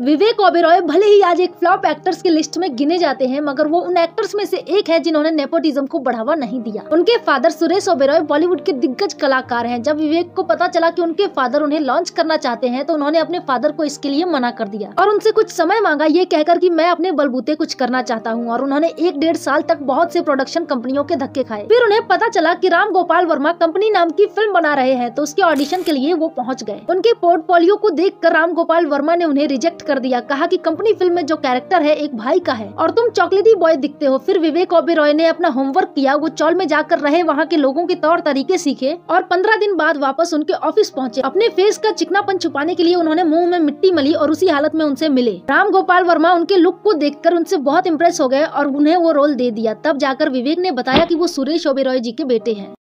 विवेक ओबेरॉय भले ही आज एक फ्लॉप एक्टर्स की लिस्ट में गिने जाते हैं मगर वो उन एक्टर्स में से एक है जिन्होंने नेपोटिज्म को बढ़ावा नहीं दिया उनके फादर सुरेश ओबेरॉय बॉलीवुड के दिग्गज कलाकार हैं जब विवेक को पता चला कि उनके फादर उन्हें लॉन्च करना चाहते हैं तो उन्होंने अपने फादर को इसके लिए मना कर दिया और उनसे कुछ समय मांगा ये कहकर की मैं अपने बलबूते कुछ करना चाहता हूँ और उन्होंने एक डेढ़ साल तक बहुत से प्रोडक्शन कंपनियों के धक्के खाए फिर उन्हें पता चला की राम गोपाल वर्मा कंपनी नाम की फिल्म बना रहे हैं तो उसके ऑडिशन के लिए वो पहुँच गए उनके पोर्टफोलियो को देख राम गोपाल वर्मा ने उन्हें रिजेक्ट कर दिया कहा कि कंपनी फिल्म में जो कैरेक्टर है एक भाई का है और तुम चॉकलेटी बॉय दिखते हो फिर विवेक ओबेरॉय ने अपना होमवर्क किया वो चौल में जाकर रहे वहाँ के लोगों के तौर तरीके सीखे और पंद्रह दिन बाद वापस उनके ऑफिस पहुँचे अपने फेस का चिकनापन छुपाने के लिए उन्होंने मुँह में मिट्टी मली और उसी हालत में उनसे मिले राम गोपाल वर्मा उनके लुक को देख उनसे बहुत इम्प्रेस हो गए और उन्हें वो रोल दे दिया तब जाकर विवेक ने बताया की वो सुरेश ओबेरॉय जी के बेटे हैं